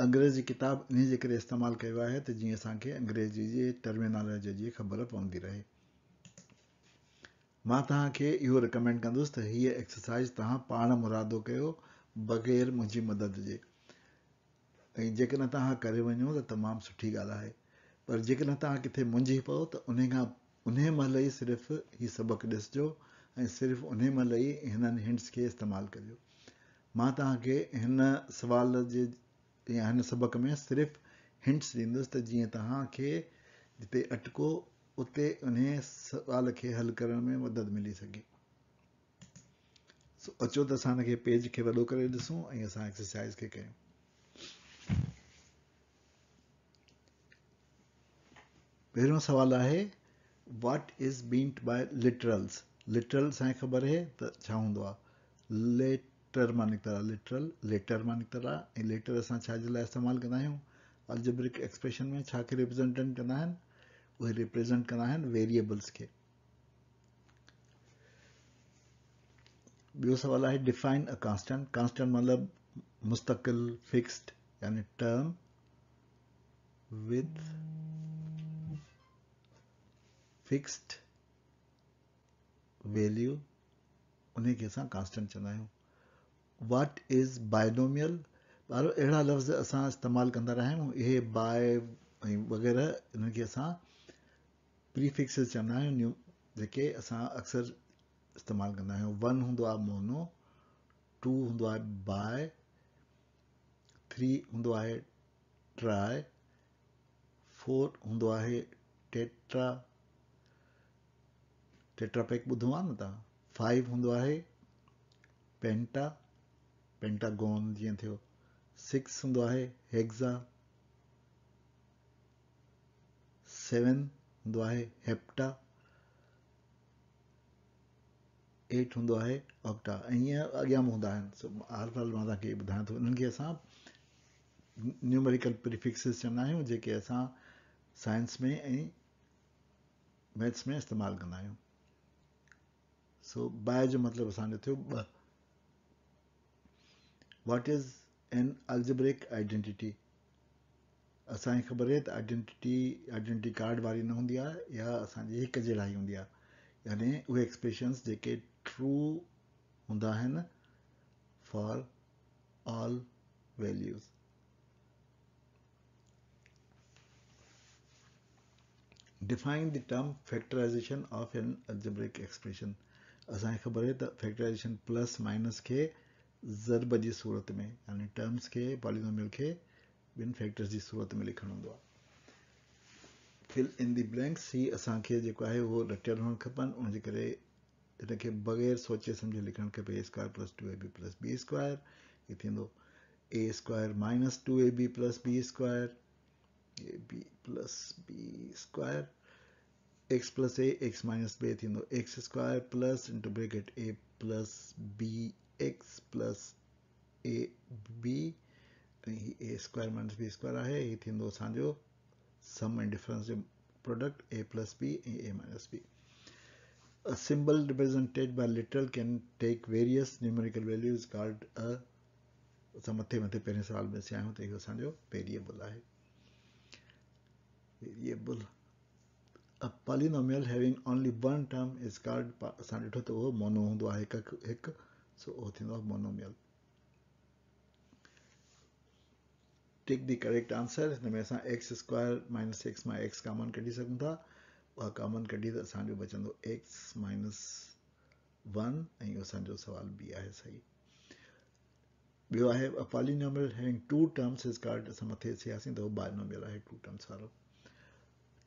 अंग्रेज़ी किताब इन जे करे इस्तेमालु कयो आहे त जीअं असांखे अंग्रेजी जे टर्मिनोलॉजी जी ख़बर पवंदी रहे मां तव्हांखे इहो रिकमेंड कंदुसि त हीअ एक्सरसाइज़ तव्हां पाण मुरादो कयो बग़ैर मुंहिंजी मदद जे ऐं जेकॾहिं तव्हां करे वञो त तमामु सुठी ॻाल्हि आहे पर जेकॾहिं तव्हां किथे मुंझी पओ त उन खां उन महिल ई सिर्फ़ु ई सबक़ु ॾिसजो ऐं सिर्फ़ु उन महिल ई हिननि हिंट्स खे इस्तेमालु कजो मां तव्हांखे हिन सुवाल जे हिन सबक़ में सिर्फ़ु हिंट्स ॾींदुसि त जीअं तव्हांखे जिते अटको उते उन सवाल खे हल करण में मदद मिली सघे अचो त असां हिनखे पेज खे वॾो करे ॾिसूं ऐं असां एक्सरसाइज़ खे कयूं पहिरियों सुवालु आहे what is meant by literals literals असांखे ख़बर आहे त छा हूंदो आहे टर माने लिटरल लेटर माने तरह लेटर असां इस्तेमाल क्या अल्जेब्रिक एक्सप्रेशन में रिप्रेज़ेंटेंट क्या वह रिप्रेज़ेंट क्या वेरिएबल्स के बो सवाल है डिफाइन अ कॉन्स्टेंट कॉन्स्टेंट मतलब मुस्तक़िल फिक्स्ड यानी टर्म विथ फिक्स्ड वैल्यू उन्हें खे असां कांस्टेंट वट इज़ बायनोमियल ॿार अहिड़ा लफ़्ज़ असां इस्तेमालु कंदा रहिया आहियूं इहे बाय ऐं वग़ैरह इन्हनि खे असां प्रीफिक्स चवंदा आहियूं न्यू जेके असां अक्सर इस्तेमालु कंदा आहियूं वन हूंदो आहे मोनो टू हूंदो आहे बाय थ्री हूंदो आहे ट्राए फोर हूंदो आहे टेट्रा टेट्रापैक ॿुधो आहे न तव्हां फाइव हूंदो आहे पेंटा टागोन जीअं थियो सिक्स हूंदो आहे हेगा सेवन हूंदो आहे हेप्टा एट हूंदो आहे ऑक्टा ऐं ईअं अॻियां बि हूंदा आहिनि सो हाल मां तव्हांखे ॿुधायां थो उन्हनि खे असां न्यूमरिकल प्रिफिक्सिस चवंदा आहियूं जेके असां साइंस में ऐं मैथ्स में इस्तेमालु कंदा आहियूं सो बाए जो मतिलबु असांजो थियो ॿ what is an algebraic identity asan khabar hai identity identity card wari na hundi aa ya asan ji ek jehla hi hundi aa yani expressions jeke true for all values define the term factorization of an algebraic expression asan khabar hai factorization plus minus k. ज़र्ब जी सूरत में यानी terms खे ॿिनि factors जी सूरत में लिखणु हूंदो आहे असांखे जेको आहे उहो रटियल हुअणु खपनि उनजे करे हिनखे बग़ैर सोचे सम्झे लिखणु खपे थींदो a square minus two a b plus b square b plus a b a square minus b square आहे ये थींदो असांजो सम एंड डिफरेंस जो प्रोडक्ट ए प्लस बी ऐं a minus b a symbol represented by literal can take various numerical values called a असां मथे मथे पे सवाल में सिया आहियूं त असो वेरिएबल है variable a polynomial having only one term is called असां ॾिठो त उहो मोनो हूंदो एक, हिकु तो हिकु x minus मोनोमियल द करे असां एक्स स्क्वायर माइनस एक्स मां एक्स कॉमन कढी सघूं था उहा कॉमन कढी त असांजो बचंदो एक्स माइनस असांजो सवाल बि आहे सही ॿियो आहे अपालीनो टू टर्म्स असां मथे थियासीं त उहो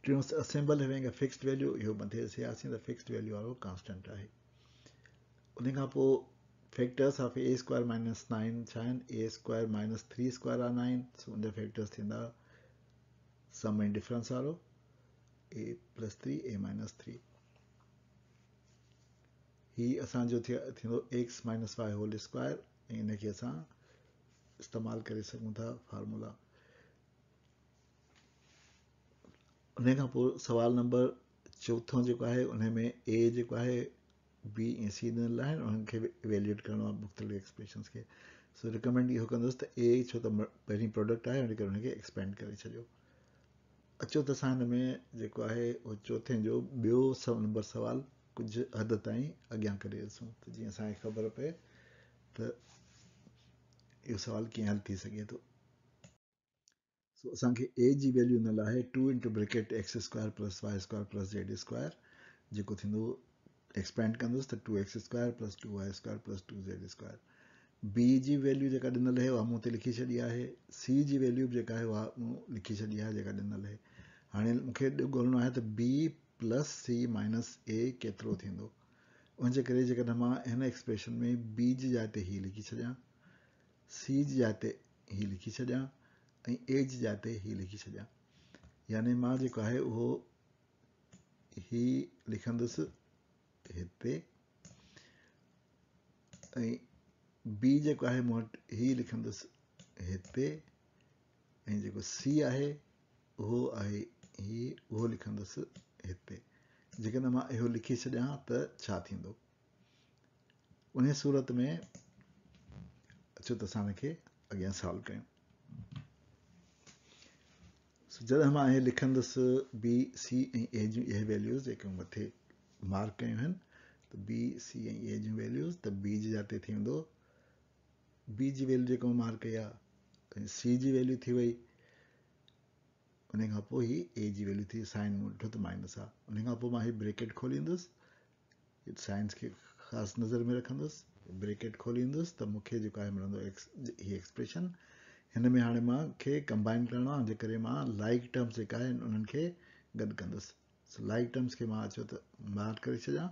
टियोंबल fix value a fixed value त फिक्स वैल्यू वारो कॉन्स्टेंट आहे उनखां पोइ factors of a square minus nine छा आहिनि a square minus three square आहे नाइन हुनजा फैक्टर्स थींदा सम ऐं डिफ्रेंस वारो a plus three a minus three ही असांजो थिया थींदो एक्स माइनस फाए होल स्क्वायर ऐं इनखे असां इस्तेमालु करे सघूं था फॉर्मुला उन खां पोइ सुवाल नंबर चोथों जेको आहे उनमें ए जेको आहे बी ऐं सी ॾिनल आहिनि उन्हनि खे बि वैल्यूट करिणो आहे मुख़्तलिफ़ एक्सप्रेशन्स खे सो रिकमेंड इहो कंदुसि त ए छो त पहिरीं प्रोडक्ट आहे हिन करे हुनखे एक्सपेंड करे छॾियो अचो त असां हिन में जेको आहे उहो चोथें जो ॿियो स नंबर सुवालु कुझु हदि ताईं अॻियां करे ॾिसूं त जीअं असांखे ख़बर पए त इहो सुवालु कीअं हल थी सघे थो सो असांखे ए जी वैल्यू ॾिनल आहे two into bracket x square plus square plus expand कंदुसि त two x square plus two y square plus two z square b जी वैल्यू जेका ॾिनल आहे उहा मूं ते लिखी छॾी आहे सी जी वैल्यू बि जेका आहे उहा मूं लिखी छॾी आहे जेका ॾिनल आहे हाणे मूंखे ॻोल्हणो आहे त b plus c minus a केतिरो थींदो उनजे करे जेकॾहिं मां हिन एक्सप्रेशन में बी जी जाइ ते हीअ लिखी छॾियां सी जी जाते हीउ लिखी छॾियां ऐं ए जी जाते हीउ लिखी छॾियां याने मां जेको आहे उहो ही लिखंदुसि हिते ऐं बी जेको आहे मूं वटि ही लिखंदुसि हिते ऐं जेको सी आहे उहो आहे ही उहो लिखंदुसि हिते जेकॾहिं मां इहो लिखी छॾियां त छा थींदो उन सूरत में अचो त असां हिनखे अॻियां सॉल्व कयूं जॾहिं मां इहे लिखंदुसि बी सी ऐं ए जूं इहे वैल्यूज़ जेके मथे मार्क कयूं आहिनि त बी सी ऐं ए e जूं वैल्यूस त बी जे जिते थी वेंदो बी जी वैल्यू जेको मार्क कई आहे ऐं सी जी वैल्यू थी वई उन खां पोइ ही ए जी वैल्यू थी वई साइन ॾिठो त माइनस आहे उन खां पोइ मां हीउ ब्रेकेट खोलींदुसि साइंस खे ख़ासि नज़र में रखंदुसि ब्रेकेट खोलींदुसि त मूंखे जेको आहे मिलंदो एक्स हीअ एक्सप्रेशन हिन में हाणे मूंखे कंबाइन करिणो आहे जे करे मां लाइक टर्म्स जेका आहिनि उन्हनि खे गॾु कंदुसि लाइक टर्म्स खे मां अचो त मार्क करे छॾियां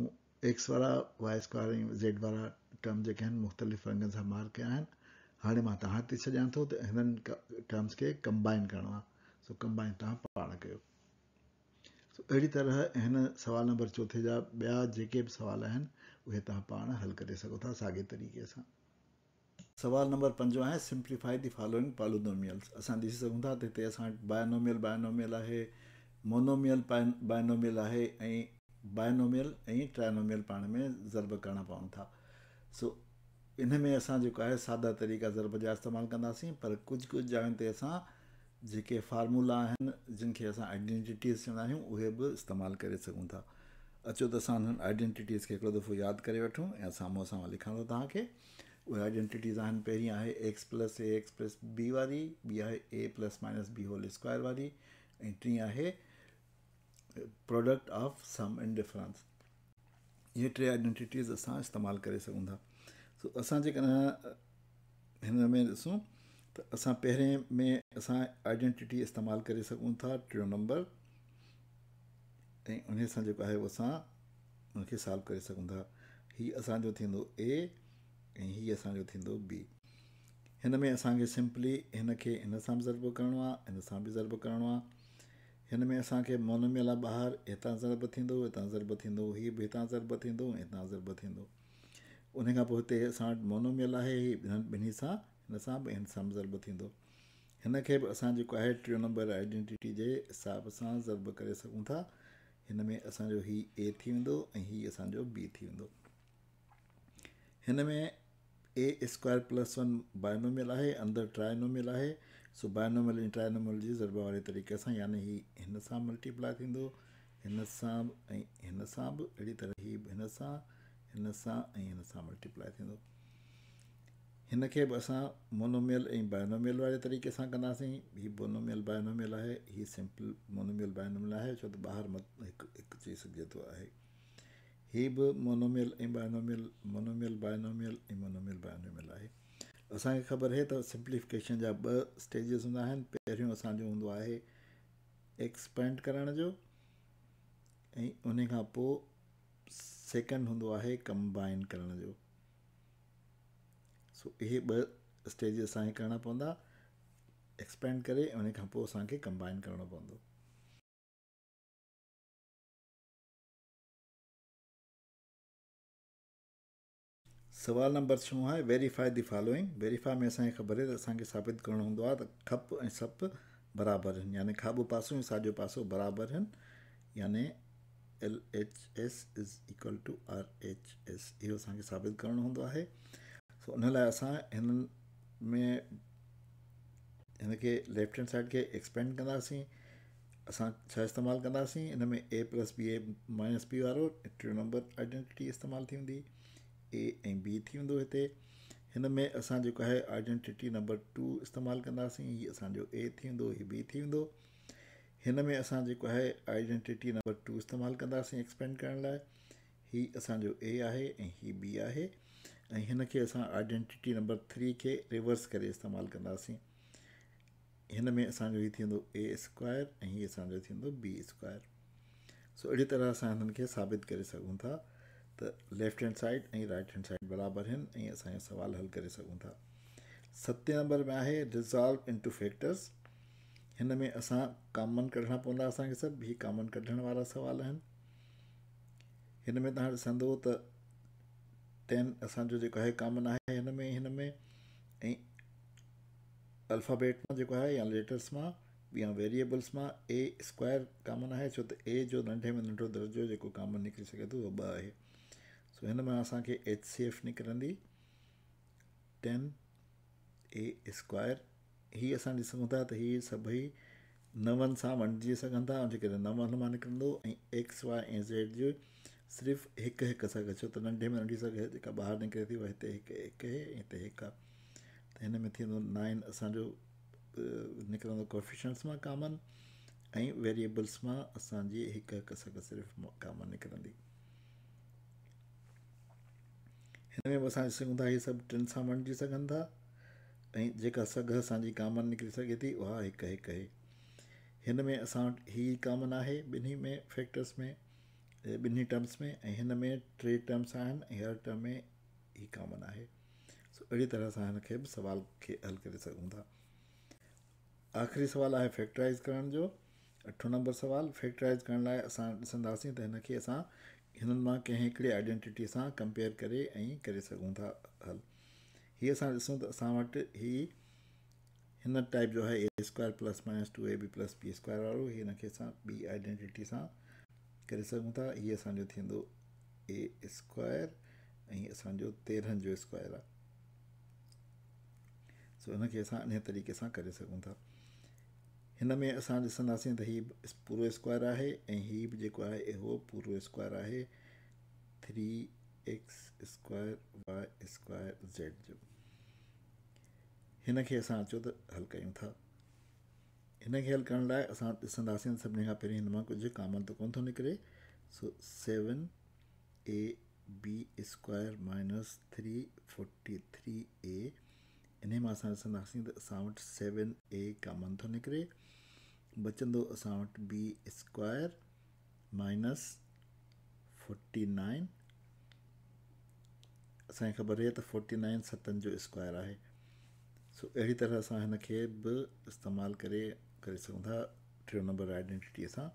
मूं एक्स वारा वाय स्क्वायर वारी ज़ेड वारा टर्म जेके आहिनि मुख़्तलिफ़ रंगनि सां मार्क कया आहिनि हाणे मां तव्हां थी छॾियां थो त हिननि टर्म्स खे कंबाइन करिणो आहे सो कंबाइन तव्हां पाण कयो अहिड़ी तरह हिन सवाल नंबर चोथे जा ॿिया जेके बि सुवाल आहिनि उहे तव्हां पाण हल करे सघो था साॻिए तरीक़े सां सवाल नंबर पंजो आहे सिम्प्लीफाइड दी फॉलोइंग पॉलोनोमियल्स असां ॾिसी सघूं था त हिते असां वटि बायोनोमियल बायोनोमियल आहे मोनोमियल पाए बायनोमियल आहे ऐं बायनोमियल ऐं ट्राइनोमियल पाण में ज़र्ब करणा पवनि था सो इन में असां जेको आहे सादा तरीक़ा ज़र्ब जा इस्तेमालु कंदासीं पर कुझु कुझु जॻहियुनि ते असां जेके फार्मूला आहिनि जिन खे असां आइडैंटिटीज़ चवंदा आहियूं उहे बि इस्तेमालु करे सघूं था अचो त असां हुननि आइडेंटिटीज़ खे हिकिड़ो दफ़ो यादि करे वठूं ऐं साम्हूं साम्हूं लिखां थो तव्हांखे उहे आइडेंटिटीज़ आहिनि पहिरीं आहे x plus a x plus b वारी ॿी आहे a plus minus b whole square वारी ऐं टीं आहे प्रोडक्ट ऑफ सम डिफरेंस इहे टे आइडेंटिटीज़ असां इस्तेमालु करे सघूं था सो असां जेकॾहिं हिन में ॾिसूं त असां पहिरें में असां आइडेंटिटी इस्तेमालु करे सघूं था टियों नंबर ऐं उन सां जेको आहे उहो असां उनखे सॉल्व करे सघूं था हीअ असांजो थींदो ए ऐं हीअ असांजो थींदो बी हिन में असांखे सिम्पली हिनखे हिन सां बि ज़रबो करिणो आहे इन सां बि करिणो हिन में असांखे मोनोमियल आहे ॿाहिरि हितां ज़रब थींदो हितां ज़रब थींदो हीअ बि हितां ज़रब थींदो हितां ज़रब थींदो उन खां पोइ हिते असां वटि मोनोमियल आहे हीअ ॿिन्ही सां हिन सां बि हिन सां बि ज़रब थींदो हिन खे बि असां जेको आहे टियों नंबर आइडेंटिटी जे हिसाब सां ज़रब करे सघूं था हिन में असांजो हीउ ए थी वेंदो ऐं हीअ असांजो बी थी वेंदो हिन में a square plus one binomial आहे अंदरि ट्राइनोमियल आहे सो बाएनोमल ऐं ट्रायनोमल जी ज़रब वारे तरीक़े सां यानी ही हिन सां मल्टीप्लाई थींदो हिन सां बि ऐं हिन सां बि अहिड़ी तरह हीअ हिन सां हिन सां ऐं हिन सां मल्टीप्लाई थींदो हिन खे बि असां मोनोमियल ऐं बायोनोमियल वारे तरीक़े सां कंदासीं हीअ बोनोमियल बायोनोमियल आहे हीअ सिंपल मोनोमियल बायोनोमियल आहे छो त ॿाहिरि मत हिकु हिकु चई सघिजे थो आहे हीअ बि मोनोमियल ऐं बायोनोमियल मोनोमियल बायोनोमियल ऐं मोनोमियल बायोनोमियल आहे असांखे ख़बर आहे त सिम्पलीफिकेशन जा ॿ स्टेजिस हूंदा आहिनि पहिरियों असांजो हूंदो आहे एक्सपेंड करण जो ऐं उन खां पोइ सेकेंड हूंदो आहे कंबाइन करण जो सो इहे ॿ स्टेज असांखे करणा पवंदा एक्सपेंड करे उन खां पोइ असांखे कंबाइन करिणो पवंदो सुवाल नंबर छो आहे वेरीफाई दी फॉलोइंग वेरीफाई में असांखे ख़बर आहे त असांखे साबित करणो हूंदो आहे त खपु ऐं सपु बराबरि आहिनि यानी खाॿो पासो ऐं साॼो पासो बराबरि आहिनि याने L H S is equal to R H S इहो असांखे साबित करणो हूंदो आहे उन लाइ असां हिननि में हिन लेफ्ट हैंड साइड खे एक्सपेंड कंदासीं असां छा इस्तेमालु कंदासीं हिन में a plus b a minus b वारो ऐं टियों नंबर आइडेंटिटी इस्तेमालु थींदी ए बी थी वेंदो हिते हिन में असां जेको आहे नंबर टू इस्तेमालु कंदासीं हीअ असांजो ए थी वेंदो हीअ बी थी वेंदो हिन में असां जेको आहे नंबर टू इस्तेमालु कंदासीं एक्सपेंड करण लाइ हीअ असांजो ए आहे ऐं हीअ बी आहे ऐं हिन असां नंबर थ्री खे रिवर्स करे इस्तेमालु कंदासीं हिन में असांजो हीअ थींदो ए स्क्वायर ऐं हीअ असांजो थींदो बी स्क्वायर सो अहिड़ी तरह असां हिननि खे साबित करे सघूं था त लेफ्ट हैंड साइड ऐं राइट हैंड साइड बराबरि आहिनि ऐं असां इहे सुवाल हल करे सघूं था सते नंबर में आहे रिज़ॉल्व इंटू फैक्टर्स हिन में असां कॉमन कढणा पवंदा असांखे सभु ही कॉमन कढण वारा सुवाल आहिनि हिन में तव्हां ॾिसंदव त टेन असांजो जेको आहे कॉमन आहे हिन में हिन में ऐं अल्फाबेट मां जेको आहे या लेटर्स मां या वेरिएबल्स मां ए स्क्वायर कामन आहे छो त ए जो नंढे में नंढो दर्जो जेको कामन निकिरी सघे थो उहो ॿ आहे त हिन में असांखे एच सी एफ निकिरंदी टेन ए स्क्वायर ही असां ॾिसूं था त हीअ सभई नवनि सां वणिजी सघंदा उनजे करे नव हुन मां निकिरंदो ऐं एक्स वाय ऐं ज़ेड जो सिर्फ़ु हिकु हिकु सघ छो त नंढे में नंढी सघ जेका ॿाहिरि निकिरे थी उहा हिते हिकु हिकु आहे ऐं हिते हिकु आहे त हिन में थींदो नाइन असांजो निकिरंदो कोफिशंट्स मां कामन ऐं वेरिएबल्स मां असांजी हिकु हिकु सघु सिर्फ़ु कामन निकिरंदी हिन में बि असां ॾिसूं था हीअ सभु टिनि सां मञिजी सघनि था ऐं जेका सघ असांजी कामन निकिरी सघे थी उहा हिकु हिकु आहे हिन में असां वटि ही कामन आहे ॿिन्ही में फैक्टर्स में ॿिन्ही टर्म्स में ऐं हिन में टे टर्म्स आहिनि ऐं हर टर्म में ई कामन आहे सो अहिड़ी तरह सां हिन खे बि सुवाल खे हल करे सघूं था आख़िरी सुवालु आहे फैक्टराइज़ करण जो अठो नंबर सुवालु फैक्टराइज़ करण लाइ असां ॾिसंदासीं त हिन खे असां हिननि मां कंहिं हिकिड़े आइडेंटिटी सां कंपेयर करे ऐं करे सघूं था हल हीअ असां ॾिसूं त असां वटि ही हिन टाइप जो आहे a square plus minus two a b plus b square वारो हिन खे असां ॿी आइडेंटिटी सां करे सघूं था हीअ असांजो थींदो ए स्क्वायर ऐं असांजो तेरहनि जो स्क्वायर आहे सो हिन खे असां इन तरीक़े सां करे सघूं था हिन में असां ॾिसंदासीं त हीअ पूरो स्क्वायर आहे ऐं हीअ बि जेको आहे इहो पूरो स्क्वायर आहे three x square y square z जो हिन खे असां अचो त हल कयूं था हिन खे हल करण लाइ असां ॾिसंदासीं सभिनी खां पहिरीं हिन मां कुझु कामन त कोन थो निकिरे सो seven a b square minus three forty three a इन मां असां ॾिसंदासीं त असां वटि सेवन ए कॉमन थो निकिरे बचंदो असां वटि b square minus forty nine असांखे ख़बर आहे त फोर्टी नाइन सतनि जो स्क्वायर आहे सो अहिड़ी तरह असां हिन खे बि इस्तेमालु करे करे सघूं था टियों नंबर आइडैंटिटी असां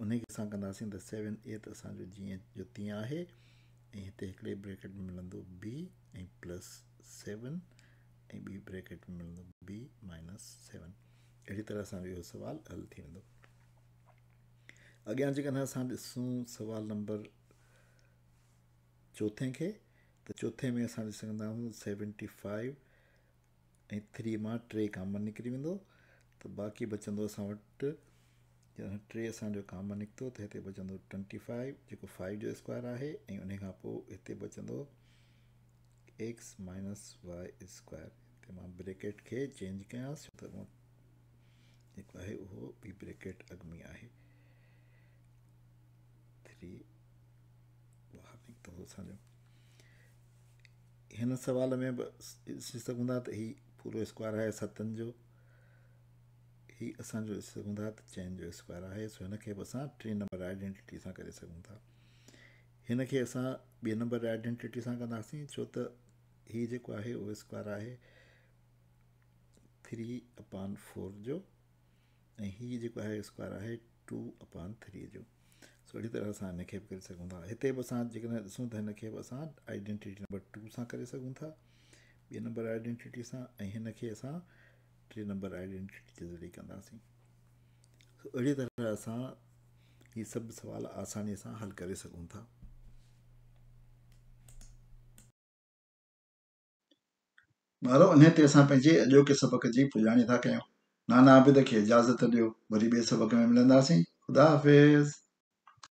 उनखे असां कंदासीं त सेवन ए त असांजो जीअं जो तीअं आहे ऐं हिते हिकिड़े ब्रेकेट में मिलंदो बी ऐं प्लस सेवन ऐं ॿी ब्रेकेट में बी माइनस सेवन अहिड़ी तरह सां बि इहो सुवालु हल थी वेंदो अॻियां जेकॾहिं असां ॾिसूं सुवाल नंबर चोथें खे त चोथें में असां ॾिसंदा आहियूं सेवनटी फाइव ऐं थ्री मां टे काम निकिरी वेंदो त बाक़ी बचंदो असां वटि टे असांजो काम निकितो त हिते बचंदो ट्वेंटी फाइव जेको फाइव जो स्क्वायर आहे ऐं उनखां पोइ हिते बचंदो एक्स माइनस वाई स्क्वायर मां ब्रेकेट खे चेंज कयांसि छो त जेको आहे उहो ब्रेकेट अॻु में आहे हिन सवाल में बि ॾिसी सघूं था त हीउ पूरो स्क्वायर आहे सतनि जो हीउ असांजो चइनि जो स्क्वायर आहे सो हिन खे बि असां टे नंबर आइडेंटिटी सां करे सघूं था हिन खे असां ॿिए नंबर आइडेंटिटी सां कंदासीं छो त हीउ जेको आहे उहो स्क्वायर आहे थ्री अपान फोर जो ऐं हीअ जेको आहे स्क्वायर आहे टू अपान थ्री जो सो अहिड़ी तरह सां हिनखे बि करे सघूं था हिते बि असां जेकॾहिं ॾिसूं त हिन खे बि असां आइडैंटिटी नंबर टू सां करे सघूं था ॿिए नंबर आइडेंटिटी सां ऐं हिनखे असां टे नंबर आइडेंटिटी जे ज़रिए कंदासीं सो अहिड़ी तरह असां हीअ सभु सुवाल आसानीअ सां हल करे सघूं था ॿार इन ते असां पंहिंजे अॼोके सबक़ जी पुॼाणी था कयूं नाना आबिद खे इजाज़त ॾियो वरी ॿिए सबक़ में मिलंदासीं ख़ुदा हाफ़िज़